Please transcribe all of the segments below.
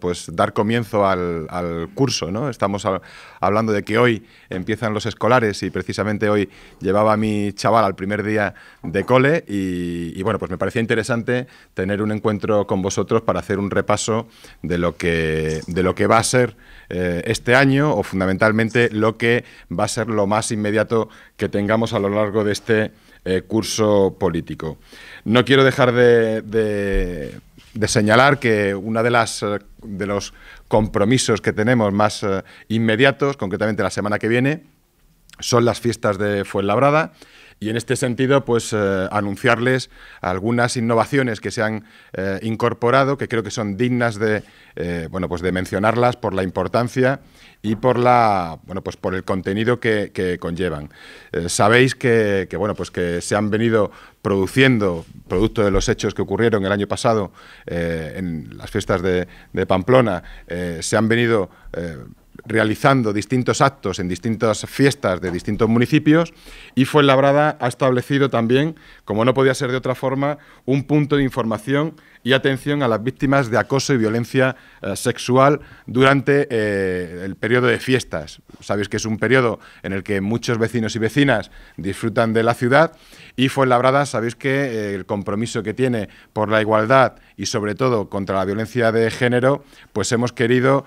pues dar comienzo al, curso. ¿no? Estamos hablando de que hoy empiezan los escolares y precisamente hoy llevaba a mi chaval al primer día de cole y, bueno, pues me parecía interesante tener un encuentro con vosotros para hacer un repaso de lo que, de lo que va a ser eh, este año o fundamentalmente lo que va a ser lo más inmediato que tengamos a lo largo de este eh, curso político. No quiero dejar de, de, de señalar que una de las eh, de los compromisos que tenemos más eh, inmediatos, concretamente la semana que viene, son las fiestas de Fuenlabrada. Y en este sentido, pues eh, anunciarles algunas innovaciones que se han eh, incorporado, que creo que son dignas de, eh, bueno, pues de mencionarlas por la importancia y por, la, bueno, pues por el contenido que, conllevan. sabéis que, bueno, pues que se han venido produciendo, producto de los hechos que ocurrieron el año pasado en las fiestas de, de Pamplona, se han venido realizando distintos actos en distintas fiestas de distintos municipios y Fuenlabrada ha establecido también, como no podía ser de otra forma, un punto de información y atención a las víctimas de acoso y violencia eh, sexual durante eh, el periodo de fiestas. Sabéis que es un periodo en el que muchos vecinos y vecinas disfrutan de la ciudad y Fuenlabrada, sabéis que eh, el compromiso que tiene por la igualdad y sobre todo contra la violencia de género, pues hemos querido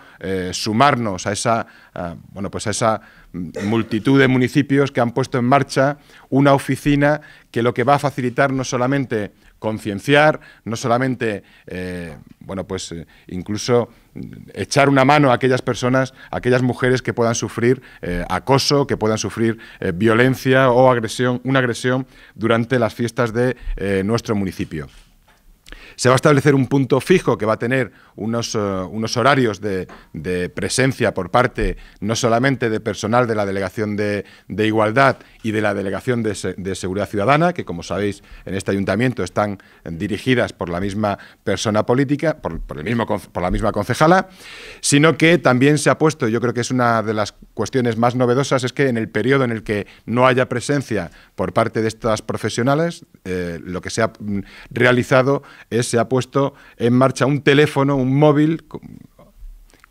sumarnos a esa, bueno, pues a esa multitud de municipios que han puesto en marcha una oficina que lo que va a facilitar no solamente concienciar, no solamente, eh, bueno, pues eh, incluso echar una mano a aquellas personas, a aquellas mujeres que puedan sufrir eh, acoso, que puedan sufrir violencia o agresión, una agresión durante las fiestas de nuestro municipio. Se va a establecer un punto fijo que va a tener unos, eh, unos horarios de, presencia por parte no solamente de personal de la Delegación de, Igualdad y de la Delegación de, Seguridad Ciudadana, que como sabéis en este ayuntamiento están dirigidas por la misma persona política, por, por el mismo, por la misma concejala, sino que también se ha puesto, yo creo que es una de las cuestiones más novedosas, es que en el periodo en el que no haya presencia por parte de estas profesionales, eh, lo que se ha mm, realizado es se ha puesto en marcha un teléfono, un móvil,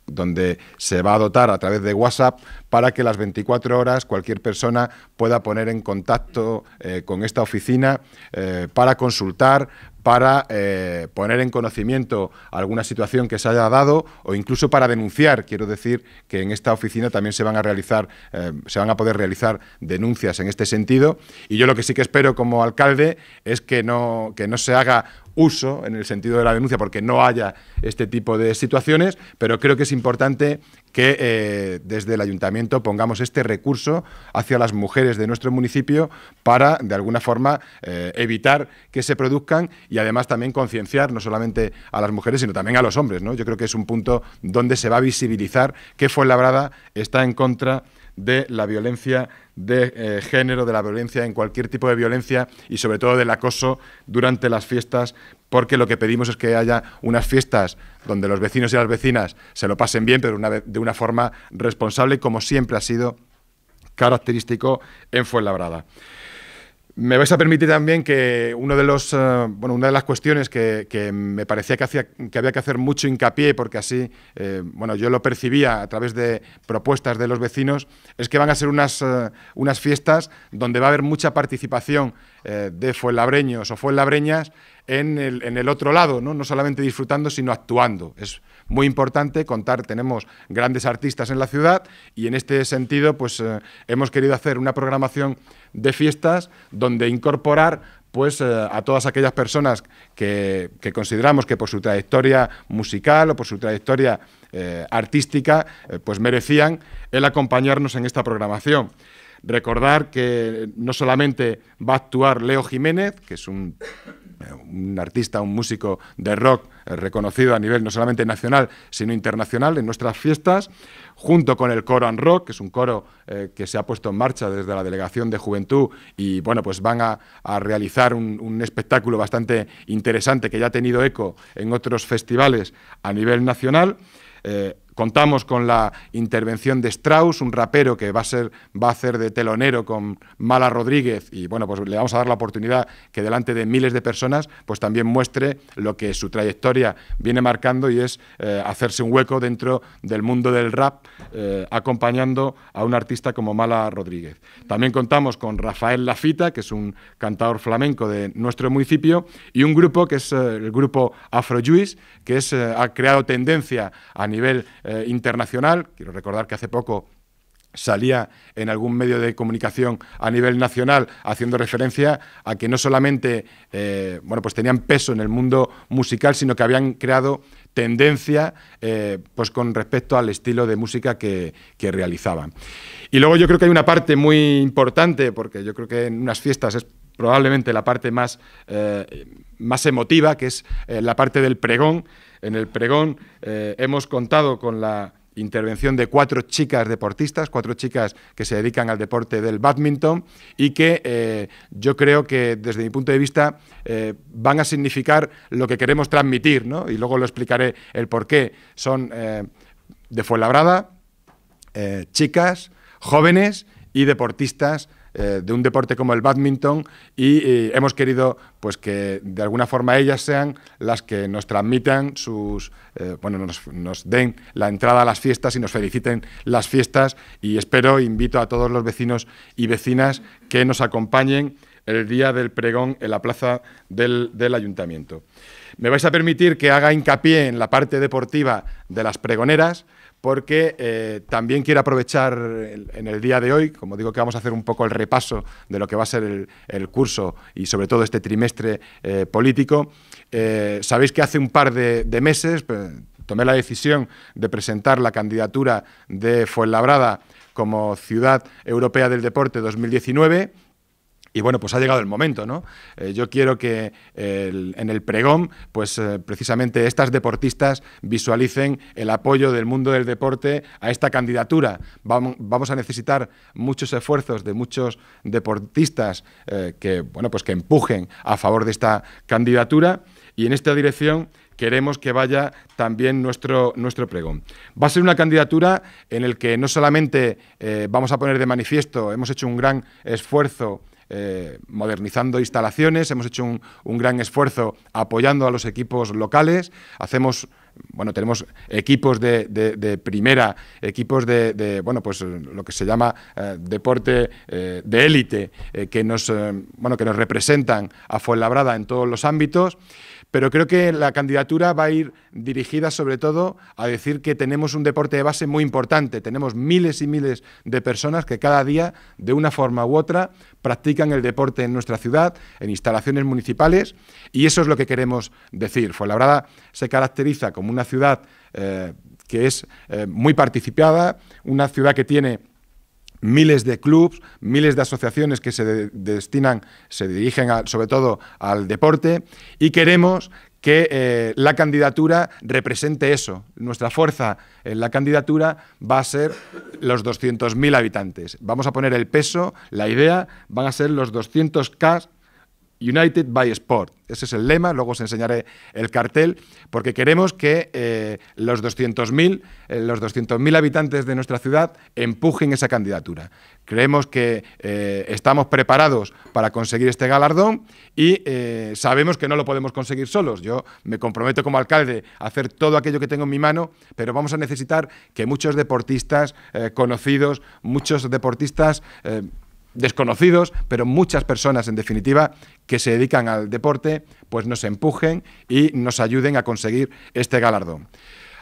donde se va a dotar a través de WhatsApp para que las 24 horas cualquier persona pueda poner en contacto eh, con esta oficina eh, para consultar, para eh, poner en conocimiento alguna situación que se haya dado o incluso para denunciar. Quiero decir que en esta oficina también se van a realizar, eh, se van a poder realizar denuncias en este sentido. Y yo lo que sí que espero como alcalde es que no, que no se haga uso en el sentido de la denuncia porque no haya este tipo de situaciones, pero creo que es importante que eh, desde el ayuntamiento pongamos este recurso hacia las mujeres de nuestro municipio para, de alguna forma, eh, evitar que se produzcan y además también concienciar no solamente a las mujeres, sino también a los hombres. ¿no? Yo creo que es un punto donde se va a visibilizar que Fuenlabrada está en contra de la violencia de eh, género, de la violencia en cualquier tipo de violencia y sobre todo del acoso durante las fiestas, porque lo que pedimos es que haya unas fiestas donde los vecinos y las vecinas se lo pasen bien, pero de una forma responsable, como siempre ha sido característico en Fuenlabrada. Me vais a permitir también que uno de los, eh, una de las cuestiones que, me parecía que, había que hacer mucho hincapié, porque así eh, bueno, yo lo percibía a través de propuestas de los vecinos, es que van a ser unas, eh, fiestas donde va a haber mucha participación de fuenlabreños o fuenlabreñas en el, otro lado, ¿no? solamente disfrutando, sino actuando. Es muy importante contar, tenemos grandes artistas en la ciudad y en este sentido pues, eh, hemos querido hacer una programación de fiestas donde incorporar pues eh, a todas aquellas personas que, consideramos que por su trayectoria musical o por su trayectoria eh, artística, pues merecían el acompañarnos en esta programación. Recordar que no solamente va a actuar Leo Jiménez, que es un, artista, un músico de rock eh, reconocido a nivel no solamente nacional, sino internacional en nuestras fiestas, junto con el Coro and Rock, que es un coro eh, que se ha puesto en marcha desde la Delegación de Juventud y bueno, pues van a, realizar un, espectáculo bastante interesante que ya ha tenido eco en otros festivales a nivel nacional. Eh, Contamos con la intervención de Strauss, un rapero que va a, ser, va a hacer de telonero con Mala Rodríguez y bueno, pues le vamos a dar la oportunidad que delante de miles de personas pues también muestre lo que su trayectoria viene marcando y es eh, hacerse un hueco dentro del mundo del rap eh, acompañando a un artista como Mala Rodríguez. También contamos con Rafael Lafita, que es un cantador flamenco de nuestro municipio y un grupo que es eh, el grupo Afrojuice, que es, ha creado tendencia a nivel eh, internacional. Quiero recordar que hace poco salía en algún medio de comunicación a nivel nacional haciendo referencia a que no solamente eh, bueno, pues tenían peso en el mundo musical, sino que habían creado tendencia eh, pues con respecto al estilo de música que, realizaban. Y luego yo creo que hay una parte muy importante, porque yo creo que en unas fiestas es probablemente la parte más, más emotiva, que es la parte del pregón. En el pregón eh, hemos contado con la intervención de cuatro chicas deportistas, cuatro chicas que se dedican al deporte del badminton y que eh, yo creo que desde mi punto de vista eh, van a significar lo que queremos transmitir, ¿no? y luego lo explicaré el por qué. Son de Fuenlabrada, chicas, jóvenes y deportistas eh, de un deporte como el badminton y eh, hemos querido pues que de alguna forma ellas sean las que nos transmitan sus eh, bueno nos, den la entrada a las fiestas y nos feliciten las fiestas y espero invito a todos los vecinos y vecinas que nos acompañen el día del pregón en la plaza del, del ayuntamiento. Me vais a permitir que haga hincapié en la parte deportiva de las pregoneras, porque eh, también quiero aprovechar en el día de hoy, como digo que vamos a hacer un poco el repaso de lo que va a ser el, curso y sobre todo este trimestre eh, político, eh, sabéis que hace un par de, de meses tomé la decisión de presentar la candidatura de Fuenlabrada como Ciudad Europea del Deporte 2019 y bueno, pues ha llegado el momento, ¿no? Eh, yo quiero que en el pregón, pues eh, precisamente estas deportistas visualicen el apoyo del mundo del deporte a esta candidatura. Vamos, a necesitar muchos esfuerzos de muchos deportistas eh, que, bueno, pues que empujen a favor de esta candidatura y en esta dirección queremos que vaya también nuestro, nuestro pregón. Va a ser una candidatura en la que no solamente vamos a poner de manifiesto, hemos hecho un gran esfuerzo eh, modernizando instalaciones, hemos hecho un, gran esfuerzo apoyando a los equipos locales, hacemos... Bueno, tenemos equipos de, primera, equipos de, bueno, pues lo que se llama eh, deporte eh, de élite, que, nos, bueno, que nos representan a Fuenlabrada en todos los ámbitos. Pero creo que la candidatura va a ir dirigida sobre todo a decir que tenemos un deporte de base muy importante. Tenemos miles y miles de personas que cada día, de una forma u otra, practican el deporte en nuestra ciudad, en instalaciones municipales, y eso es lo que queremos decir. Fuenlabrada se caracteriza como una ciudad eh, que es eh, muy participada, una ciudad que tiene miles de clubes, miles de asociaciones que se destinan, se dirigen sobre todo al deporte y queremos que eh, la candidatura represente eso. Nuestra fuerza en la candidatura va a ser los 200.000 habitantes. Vamos a poner el peso, la idea, van a ser los 200K United by Sport. Ese es el lema, luego os enseñaré el cartel, porque queremos que eh, los 200.000 eh, los 200.000 habitantes de nuestra ciudad empujen esa candidatura. Creemos que eh, estamos preparados para conseguir este galardón y sabemos que no lo podemos conseguir solos. Yo me comprometo como alcalde a hacer todo aquello que tengo en mi mano, pero vamos a necesitar que muchos deportistas conocidos, muchos deportistas desconocidos, pero muchas personas en definitiva que se dedican al deporte, pues nos empujen y nos ayuden a conseguir este galardón.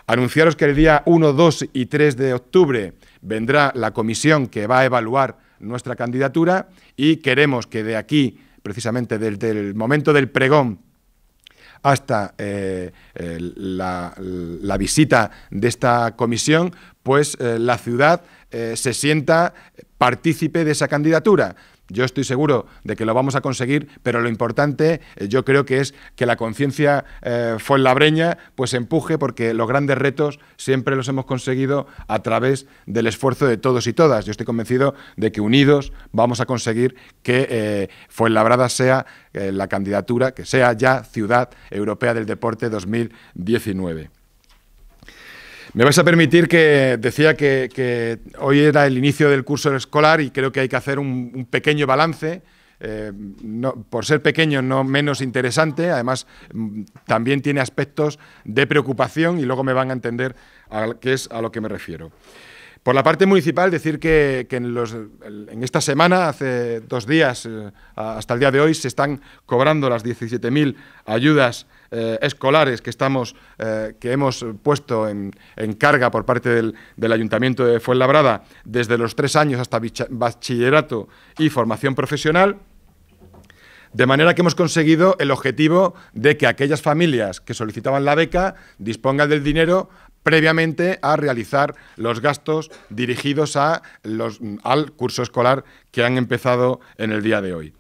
Anunciaros que el día 1, 2 y 3 de octubre vendrá la comisión que va a evaluar nuestra candidatura y queremos que de aquí, precisamente desde el momento del pregón hasta eh, la, visita de esta comisión, pues eh, la ciudad eh, se sienta partícipe de esa candidatura. Yo estoy seguro de que lo vamos a conseguir, pero lo importante eh, yo creo que es que la conciencia eh, fuenlabreña pues empuje porque los grandes retos siempre los hemos conseguido a través del esfuerzo de todos y todas. Yo estoy convencido de que unidos vamos a conseguir que eh, Fuenlabrada sea la candidatura, que sea ya Ciudad Europea del Deporte 2019. Me vais a permitir que decía que, hoy era el inicio del curso escolar y creo que hay que hacer un, pequeño balance. Eh, por ser pequeño, no menos interesante. Además, mm, también tiene aspectos de preocupación y luego me van a entender qué es a lo que me refiero. Por la parte municipal, decir que, en, esta semana, hace dos días, eh, hasta el día de hoy, se están cobrando las 17.000 ayudas eh, escolares que, estamos, eh, que hemos puesto en, carga por parte del, del, Ayuntamiento de Fuenlabrada desde los tres años hasta bachillerato y formación profesional. De manera que hemos conseguido el objetivo de que aquellas familias que solicitaban la beca dispongan del dinero previamente a realizar los gastos dirigidos al curso escolar que han empezado en el día de hoy.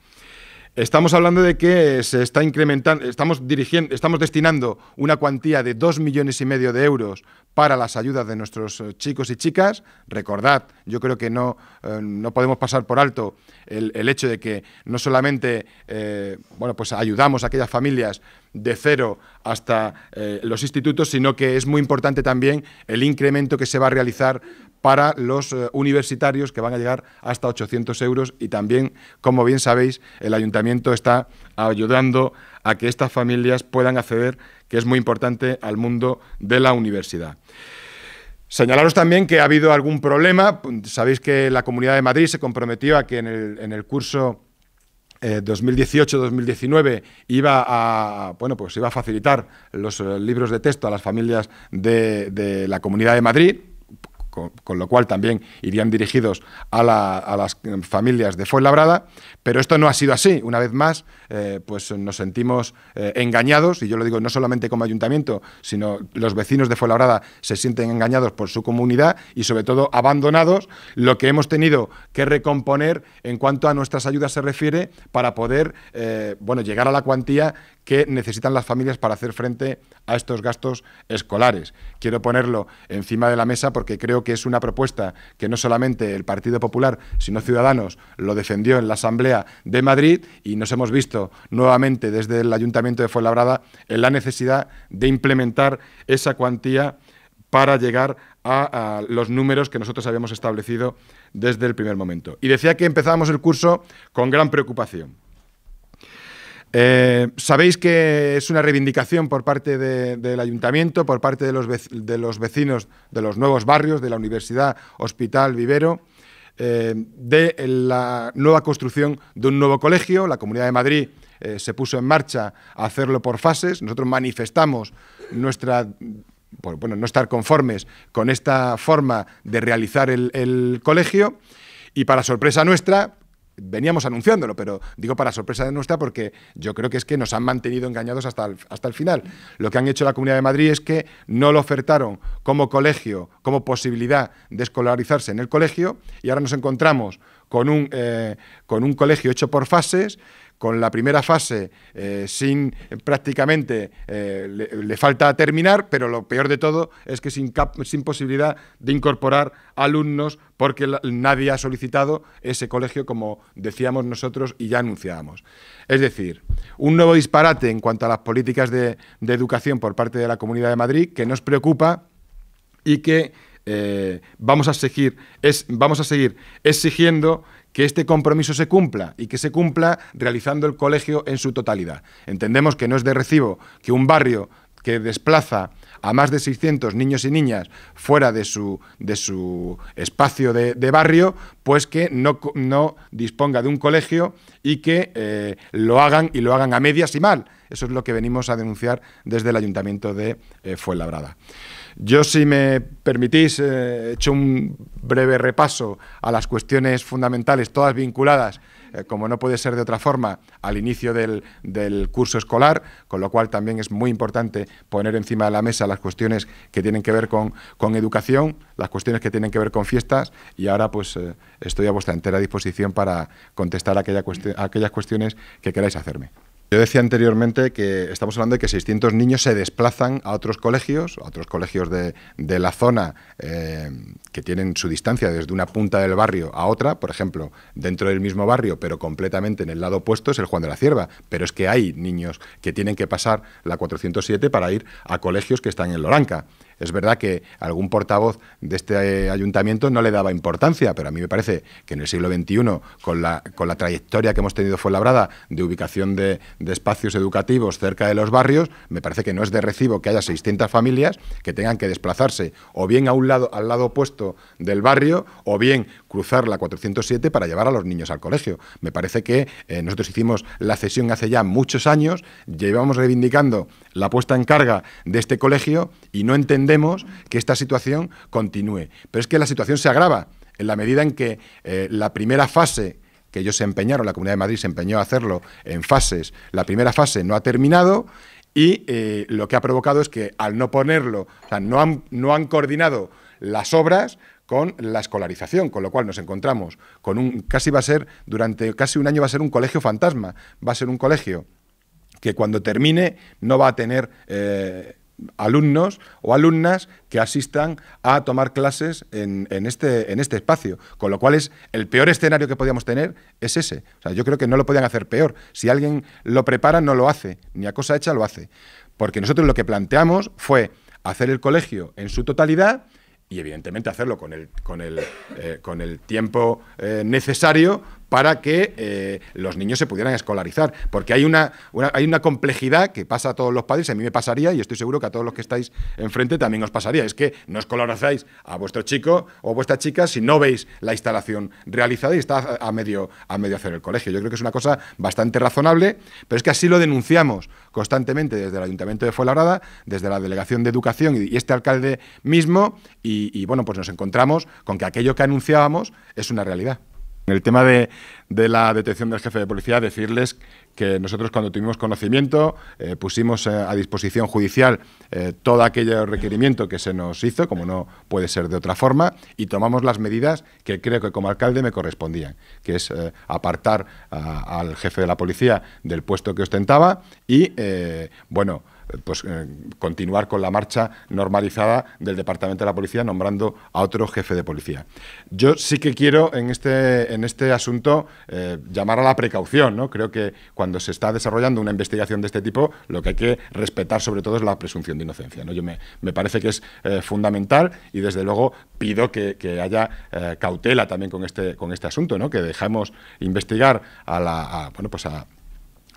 Estamos hablando de que se está incrementando, estamos dirigiendo, estamos destinando una cuantía de dos millones y medio de euros para las ayudas de nuestros eh, chicos y chicas. Recordad, yo creo que no, eh, no podemos pasar por alto el, hecho de que no solamente eh, bueno, pues ayudamos a aquellas familias de cero hasta los institutos, sino que es muy importante también el incremento que se va a realizar para los eh, universitarios que van a llegar hasta 800 euros y también, como bien sabéis, el ayuntamiento está ayudando a que estas familias puedan acceder, que es muy importante, al mundo de la universidad. Señalaros también que ha habido algún problema. Sabéis que la Comunidad de Madrid se comprometió a que en el, curso 2018-2019 eh, iba a bueno pues iba a facilitar los eh, libros de texto a las familias de la Comunidad de Madrid con, lo cual también irían dirigidos a, las familias de Fuenlabrada, pero esto no ha sido así. Una vez más, eh, pues nos sentimos eh, engañados, y yo lo digo no solamente como ayuntamiento, sino los vecinos de Fuenlabrada se sienten engañados por su comunidad y sobre todo abandonados, lo que hemos tenido que recomponer en cuanto a nuestras ayudas se refiere para poder eh, bueno, llegar a la cuantía que necesitan las familias para hacer frente a estos gastos escolares. Quiero ponerlo encima de la mesa porque creo que es una propuesta que no solamente el Partido Popular, sino Ciudadanos lo defendió en la Asamblea de Madrid y nos hemos visto nuevamente desde el Ayuntamiento de Fuenlabrada en la necesidad de implementar esa cuantía para llegar a, a, los números que nosotros habíamos establecido desde el primer momento. Y decía que empezábamos el curso con gran preocupación. Eh, Sabéis que es una reivindicación por parte del ayuntamiento, por parte de los, de los, vecinos de los nuevos barrios, de la Universidad Hospital Vivero, eh, de la nueva construcción de un nuevo colegio. La Comunidad de Madrid eh, se puso en marcha a hacerlo por fases. Nosotros manifestamos nuestra bueno, no estar conformes con esta forma de realizar el colegio. Y para sorpresa nuestra, veníamos anunciándolo, pero digo para sorpresa de nuestra porque yo creo que es que nos han mantenido engañados hasta el, hasta el final. Lo que han hecho la Comunidad de Madrid es que no lo ofertaron como colegio, como posibilidad de escolarizarse en el colegio y ahora nos encontramos con un, eh, con un colegio hecho por fases con la primera fase eh, sin prácticamente eh, le, falta terminar, pero lo peor de todo es que sin, posibilidad de incorporar alumnos porque nadie ha solicitado ese colegio como decíamos nosotros y ya anunciábamos. Es decir, un nuevo disparate en cuanto a las políticas de educación por parte de la Comunidad de Madrid que nos preocupa y que eh, vamos, a seguir, vamos a seguir exigiendo que este compromiso se cumpla y que se cumpla realizando el colegio en su totalidad. Entendemos que no es de recibo que un barrio que desplaza a más de 600 niños y niñas fuera de su, espacio de, barrio, pues que no, disponga de un colegio y que eh, lo hagan y lo hagan a medias y mal. Eso es lo que venimos a denunciar desde el Ayuntamiento de eh, Fuenlabrada. Yo, si me permitís, he eh, hecho un breve repaso a las cuestiones fundamentales, todas vinculadas, eh, como no puede ser de otra forma, al inicio del, curso escolar, con lo cual también es muy importante poner encima de la mesa las cuestiones que tienen que ver con, educación, las cuestiones que tienen que ver con fiestas, y ahora pues eh, estoy a vuestra entera disposición para contestar aquella aquellas cuestiones que queráis hacerme. Yo decía anteriormente que estamos hablando de que 600 niños se desplazan a otros colegios, a otros colegios de, la zona eh, que tienen su distancia desde una punta del barrio a otra, por ejemplo, dentro del mismo barrio, pero completamente en el lado opuesto, es el Juan de la Cierva. Pero es que hay niños que tienen que pasar la 407 para ir a colegios que están en Loranca. Es verdad que algún portavoz de este eh, ayuntamiento no le daba importancia, pero a mí me parece que en el siglo XXI, con la, con la trayectoria que hemos tenido fue labrada de ubicación de, espacios educativos cerca de los barrios, me parece que no es de recibo que haya 600 familias que tengan que desplazarse o bien a un lado, al lado opuesto del barrio o bien cruzar la 407 para llevar a los niños al colegio. Me parece que eh, nosotros hicimos la cesión hace ya muchos años, llevamos reivindicando la puesta en carga de este colegio y no entendemos que esta situación continúe. Pero es que la situación se agrava en la medida en que eh, la primera fase que ellos se empeñaron, la Comunidad de Madrid se empeñó a hacerlo en fases, la primera fase no ha terminado y eh, lo que ha provocado es que al no ponerlo, no han, no han coordinado las obras con la escolarización, con lo cual nos encontramos con un, casi va a ser, durante casi un año va a ser un colegio fantasma, va a ser un colegio que cuando termine no va a tener eh, alumnos o alumnas que asistan a tomar clases en, este, en este espacio. Con lo cual es el peor escenario que podíamos tener es ese. O sea, yo creo que no lo podían hacer peor. Si alguien lo prepara, no lo hace. Ni a cosa hecha lo hace. Porque nosotros lo que planteamos fue hacer el colegio en su totalidad y evidentemente hacerlo con el, con el, eh, con el tiempo eh, necesario para que eh, los niños se pudieran escolarizar. Porque hay una, hay una complejidad que pasa a todos los padres, a mí me pasaría y estoy seguro que a todos los que estáis enfrente también os pasaría. Es que no escolarizáis a vuestro chico o vuestra chica si no veis la instalación realizada y está a, medio, a medio hacer el colegio. Yo creo que es una cosa bastante razonable, pero es que así lo denunciamos constantemente desde el Ayuntamiento de Fuenlabrada, desde la Delegación de Educación y, este alcalde mismo y, y bueno, pues nos encontramos con que aquello que anunciábamos es una realidad. En el tema de, la detección del jefe de policía, decirles que nosotros cuando tuvimos conocimiento eh, pusimos eh, a disposición judicial eh, todo aquello requerimiento que se nos hizo, como no puede ser de otra forma, y tomamos las medidas que creo que como alcalde me correspondían, que es apartar al jefe de la policía del puesto que ostentaba y, bueno, pues, eh, continuar con la marcha normalizada del Departamento de la Policía nombrando a otro jefe de policía. Yo sí que quiero en este, en este asunto eh, llamar a la precaución. ¿no? Creo que cuando se está desarrollando una investigación de este tipo, lo que hay que respetar sobre todo es la presunción de inocencia. ¿no? Yo me, parece que es eh, fundamental y desde luego pido que, haya cautela también con este, con este asunto, ¿no? que dejemos investigar a la, bueno, pues a,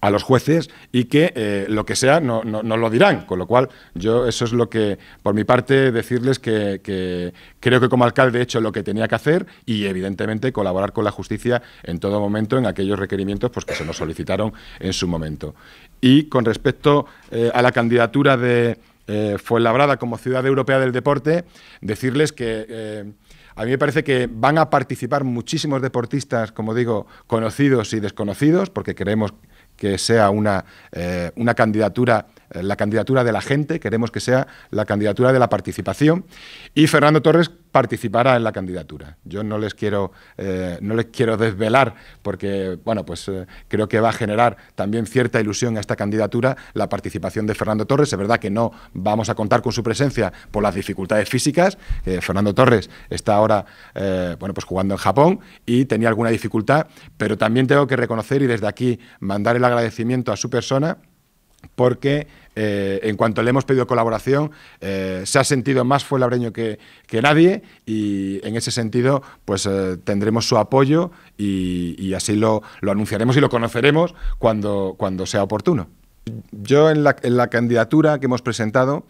a los jueces y que eh, lo que sea no, lo dirán. Con lo cual, yo eso es lo que, por mi parte, decirles que, creo que como alcalde he hecho lo que tenía que hacer y, evidentemente, colaborar con la justicia en todo momento en aquellos requerimientos pues, que se nos solicitaron en su momento. Y con respecto eh, a la candidatura de eh, Fuenlabrada como Ciudad Europea del Deporte, decirles que... Eh, a mí me parece que van a participar muchísimos deportistas, como digo, conocidos y desconocidos, porque queremos que sea una, eh, una candidatura eh, la candidatura de la gente, queremos que sea la candidatura de la participación. Y Fernando Torres participará en la candidatura. Yo no les quiero, eh, no les quiero desvelar porque, bueno, pues eh, creo que va a generar también cierta ilusión a esta candidatura la participación de Fernando Torres. Es verdad que no vamos a contar con su presencia por las dificultades físicas. Fernando Torres está ahora, eh, bueno, pues jugando en Japón y tenía alguna dificultad, pero también tengo que reconocer y desde aquí mandar el agradecimiento a su persona porque eh, en cuanto le hemos pedido colaboración, eh, se ha sentido más fuelabreño que, que nadie y en ese sentido pues eh, tendremos su apoyo y, así lo, anunciaremos y lo conoceremos cuando, cuando sea oportuno. Yo en la, candidatura que hemos presentado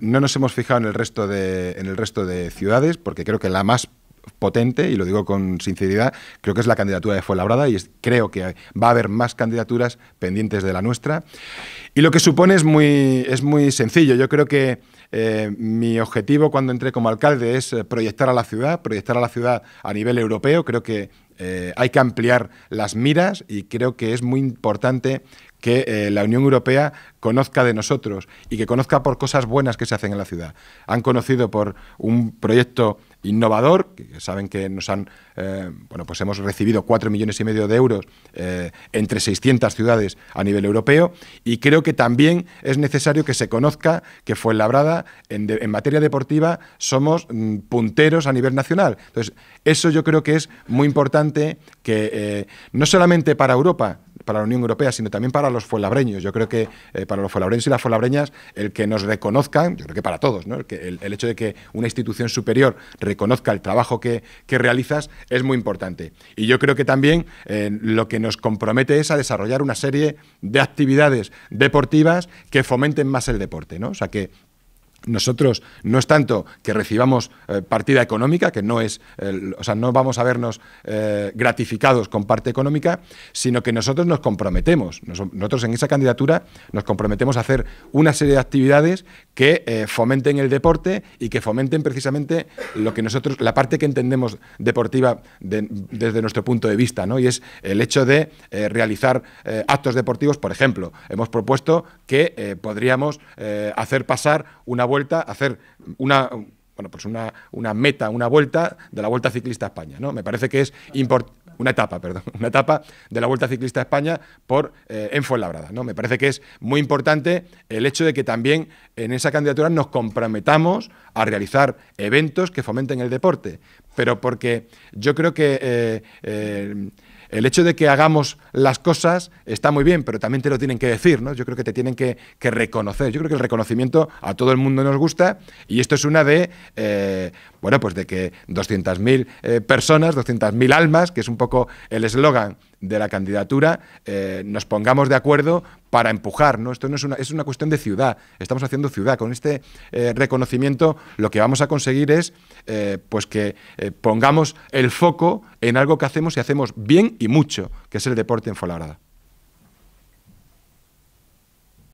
no nos hemos fijado en el resto de, en el resto de ciudades porque creo que la más potente, y lo digo con sinceridad, creo que es la candidatura de Fuenlabrada y creo que va a haber más candidaturas pendientes de la nuestra. Y lo que supone es muy, es muy sencillo. Yo creo que eh, mi objetivo cuando entré como alcalde es eh, proyectar a la ciudad, proyectar a la ciudad a nivel europeo. Creo que eh, hay que ampliar las miras y creo que es muy importante que la Unión Europea conozca de nosotros y que conozca por cosas buenas que se hacen en la ciudad. Han conocido por un proyecto innovador, que saben que nos han, eh, bueno, pues hemos recibido 4 millones y medio de euros eh, entre 600 ciudades a nivel europeo y creo que también es necesario que se conozca que Fuenlabrada en, en materia deportiva somos mm, punteros a nivel nacional. Entonces, eso yo creo que es muy importante que eh, no solamente para Europa, para la Unión Europea, sino también para los fuelabreños. Yo creo que eh, para los fuelabreños y las fuelabreñas, el que nos reconozcan, yo creo que para todos, ¿no? el, hecho de que una institución superior reconozca el trabajo que, realizas es muy importante. Y yo creo que también eh, lo que nos compromete es a desarrollar una serie de actividades deportivas que fomenten más el deporte. ¿no? O sea, que nosotros no es tanto que recibamos eh, partida económica, que no es, o sea, no vamos a vernos eh, gratificados con parte económica, sino que nosotros nos comprometemos. nosotros en esa candidatura nos comprometemos a hacer una serie de actividades que eh, fomenten el deporte y que fomenten precisamente lo que nosotros, la parte que entendemos deportiva desde nuestro punto de vista, ¿no? Y es el hecho de realizar actos deportivos, por ejemplo. Hemos propuesto que podríamos hacer pasar una vuelta, hacer una, bueno, pues una, una, meta, una vuelta de la Vuelta Ciclista España. ¿no? Me parece que es importante una etapa, perdón, una etapa de la Vuelta Ciclista España por eh, en Fuenlabrada. ¿no? Me parece que es muy importante el hecho de que también en esa candidatura nos comprometamos a realizar eventos que fomenten el deporte, pero porque yo creo que eh, eh, el hecho de que hagamos las cosas está muy bien, pero también te lo tienen que decir, ¿no? Yo creo que te tienen que, reconocer. Yo creo que el reconocimiento a todo el mundo nos gusta y esto es una de, eh, bueno, pues de que 200.000 eh, personas, 200.000 almas, que es un poco el eslogan de la candidatura eh, nos pongamos de acuerdo para empujar. Esto no es una, cuestión de ciudad. Estamos haciendo ciudad. Con este eh, reconocimiento lo que vamos a conseguir es eh, pues que pongamos el foco en algo que hacemos y hacemos bien y mucho, que es el deporte en Fuenlabrada.